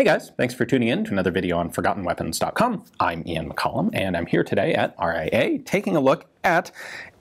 Hey guys, thanks for tuning in to another video on ForgottenWeapons.com. I'm Ian McCollum, and I'm here today at RIA taking a look at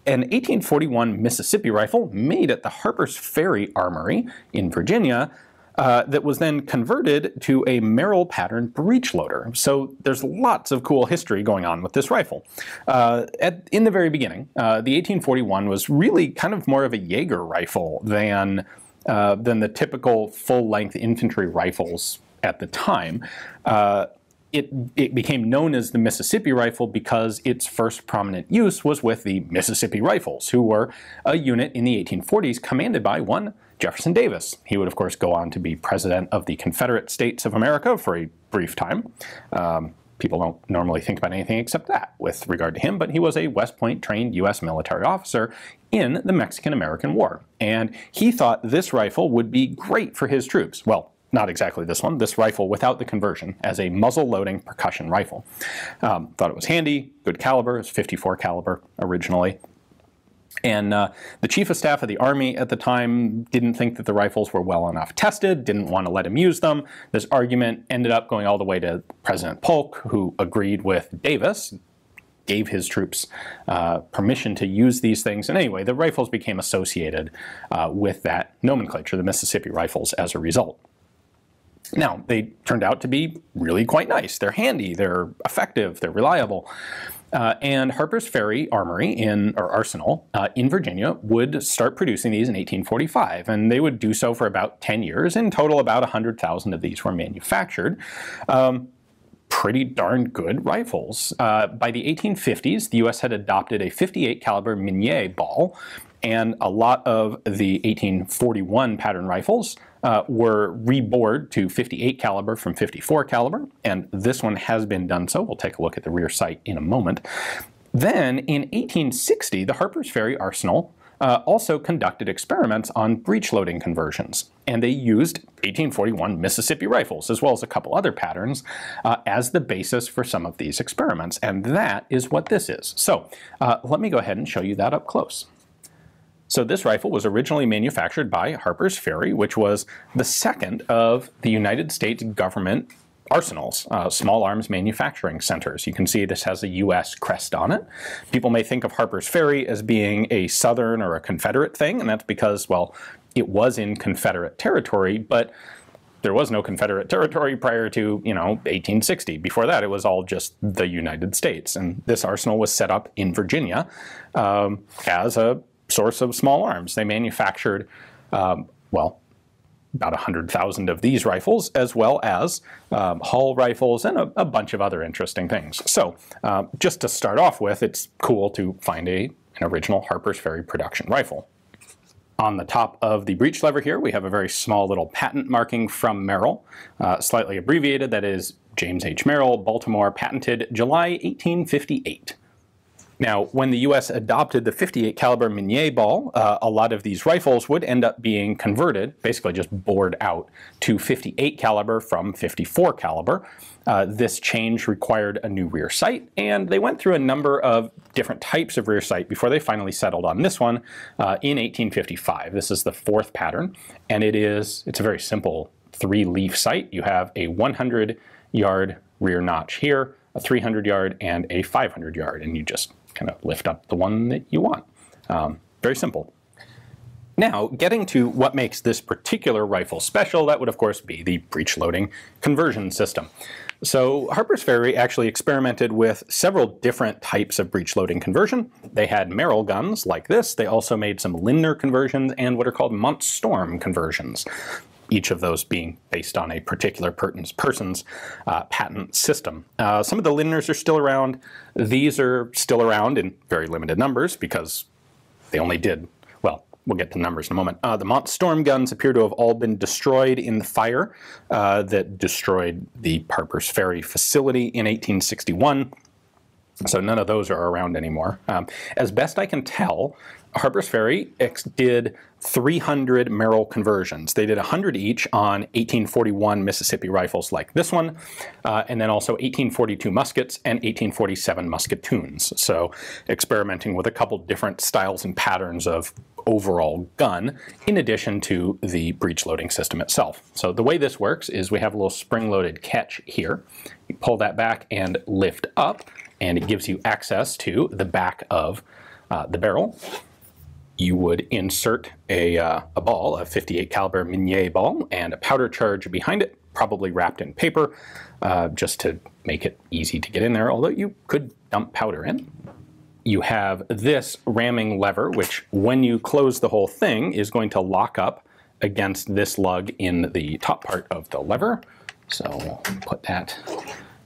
an 1841 Mississippi rifle made at the Harper's Ferry Armory in Virginia uh, that was then converted to a Merrill pattern breech loader. So there's lots of cool history going on with this rifle. Uh, at, in the very beginning, uh, the 1841 was really kind of more of a Jaeger rifle than, uh, than the typical full-length infantry rifles at the time. Uh, it, it became known as the Mississippi rifle because its first prominent use was with the Mississippi Rifles, who were a unit in the 1840s commanded by one Jefferson Davis. He would, of course, go on to be president of the Confederate States of America for a brief time. Um, people don't normally think about anything except that with regard to him, but he was a West Point trained U.S. military officer in the Mexican American War. And he thought this rifle would be great for his troops. Well, not exactly this one, this rifle without the conversion as a muzzle loading percussion rifle. Um, thought it was handy, good caliber, it's 54 caliber originally. And uh, the chief of staff of the army at the time didn't think that the rifles were well enough tested, didn't want to let him use them. This argument ended up going all the way to President Polk, who agreed with Davis, gave his troops uh, permission to use these things. And anyway, the rifles became associated uh, with that nomenclature, the Mississippi rifles, as a result. Now, they turned out to be really quite nice. They're handy, they're effective, they're reliable. Uh, and Harper's Ferry Armory in or Arsenal uh, in Virginia would start producing these in 1845, and they would do so for about 10 years. In total, about 100,000 of these were manufactured. Um, pretty darn good rifles. Uh, by the 1850s, the U.S. had adopted a 58 caliber Minier ball, and a lot of the 1841 pattern rifles uh, were rebored to 58 caliber from 54 caliber, and this one has been done so. We'll take a look at the rear sight in a moment. Then in 1860, the Harper's Ferry Arsenal uh, also conducted experiments on breech loading conversions, and they used 1841 Mississippi rifles, as well as a couple other patterns, uh, as the basis for some of these experiments, and that is what this is. So uh, let me go ahead and show you that up close. So this rifle was originally manufactured by Harper's Ferry, which was the second of the United States government arsenals, uh, small arms manufacturing centers. You can see this has a U.S. crest on it. People may think of Harper's Ferry as being a Southern or a Confederate thing, and that's because, well, it was in Confederate territory, but there was no Confederate territory prior to, you know, 1860. Before that, it was all just the United States. And this arsenal was set up in Virginia um, as a source of small arms. They manufactured, um, well, about 100,000 of these rifles, as well as um, Hall rifles and a, a, bunch of other interesting things. So um, just to start off with, it's cool to find a, an original Harper's Ferry production rifle. On the top of the breech lever here, we have a very small little patent marking from Merrill, uh, slightly abbreviated, that is James H. Merrill, Baltimore, patented July 1858. Now, when the U.S. adopted the 58 caliber Minier ball, uh, a lot of these rifles would end up being converted, basically just bored out, to 58 caliber from 54 caliber. Uh, this change required a new rear sight, and they went through a number of different types of rear sight before they finally settled on this one uh, in 1855. This is the fourth pattern, and it is it's a very simple three-leaf sight. You have a 100 yard rear notch here, a 300 yard, and a 500 yard, and you just kind of lift up the one that you want. Um, very simple. Now, getting to what makes this particular rifle special, that would of course be the breech loading conversion system. So Harper's Ferry actually experimented with several different types of breech loading conversion. They had Merrill guns like this. They also made some Lindner conversions and what are called Mont Storm conversions each of those being based on a particular person's uh, patent system. Uh, some of the Lindners are still around. These are still around in very limited numbers because they only did, well, we'll get to numbers in a moment. Uh, the Mont Storm guns appear to have all been destroyed in the fire uh, that destroyed the Harper's Ferry facility in 1861. So none of those are around anymore. Um, as best I can tell, Harper's Ferry did 300 Merrill conversions. They did 100 each on 1841 Mississippi rifles like this one, uh, and then also 1842 muskets and 1847 musketoons. So experimenting with a couple different styles and patterns of overall gun, in addition to the breech loading system itself. So the way this works is we have a little spring-loaded catch here. You pull that back and lift up, and it gives you access to the back of uh, the barrel you would insert a, uh, a ball, a 58 caliber Minier ball, and a powder charge behind it, probably wrapped in paper, uh, just to make it easy to get in there, although you could dump powder in. You have this ramming lever, which when you close the whole thing is going to lock up against this lug in the top part of the lever. So put that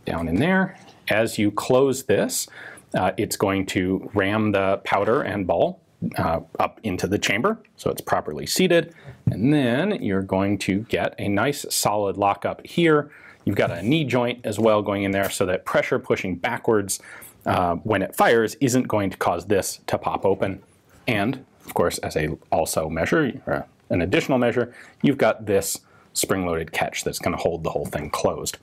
down in there. As you close this, uh, it's going to ram the powder and ball uh, up into the chamber so it's properly seated. And then you're going to get a nice solid lockup here. You've got a knee joint as well going in there so that pressure pushing backwards uh, when it fires isn't going to cause this to pop open. And of course, as a also measure, an additional measure, you've got this spring-loaded catch that's gonna hold the whole thing closed.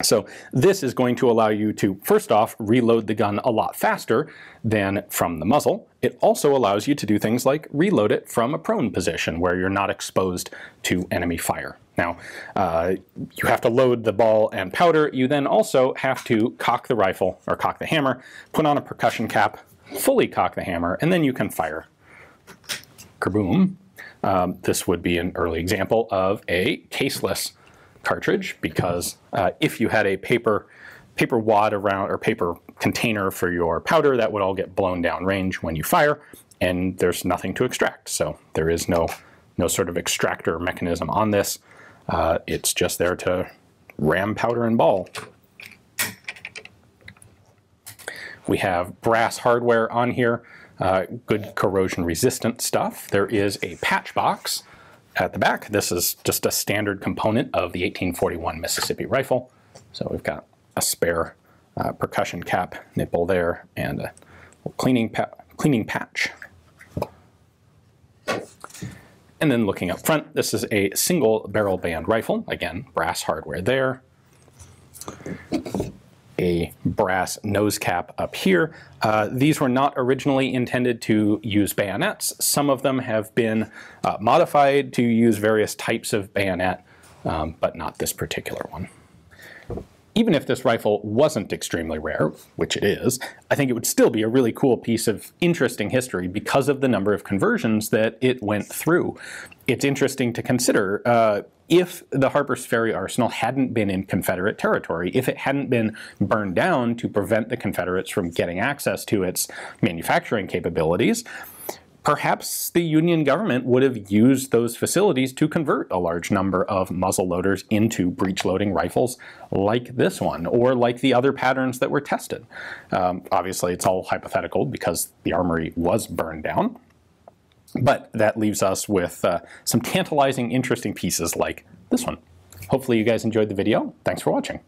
So this is going to allow you to, first off, reload the gun a lot faster than from the muzzle. It also allows you to do things like reload it from a prone position where you're not exposed to enemy fire. Now, uh, you have to load the ball and powder. You then also have to cock the rifle, or cock the hammer, put on a percussion cap, fully cock the hammer, and then you can fire. Kaboom. Um, this would be an early example of a caseless cartridge because uh, if you had a paper paper wad around or paper container for your powder, that would all get blown downrange when you fire, and there's nothing to extract. So there is no no sort of extractor mechanism on this. Uh, it's just there to ram powder and ball. We have brass hardware on here, uh, good corrosion resistant stuff. There is a patch box at the back. This is just a standard component of the 1841 Mississippi rifle. So we've got a spare uh, percussion cap nipple there and a cleaning, pa cleaning patch. And then looking up front, this is a single barrel band rifle. Again, brass hardware there a brass nose cap up here. Uh, these were not originally intended to use bayonets. Some of them have been uh, modified to use various types of bayonet, um, but not this particular one even if this rifle wasn't extremely rare, which it is, I think it would still be a really cool piece of interesting history because of the number of conversions that it went through. It's interesting to consider uh, if the Harper's Ferry arsenal hadn't been in Confederate territory, if it hadn't been burned down to prevent the Confederates from getting access to its manufacturing capabilities, Perhaps the Union government would have used those facilities to convert a large number of muzzle loaders into breech-loading rifles like this one, or like the other patterns that were tested. Um, obviously, it's all hypothetical because the armory was burned down. But that leaves us with uh, some tantalizing, interesting pieces like this one. Hopefully you guys enjoyed the video. Thanks for watching.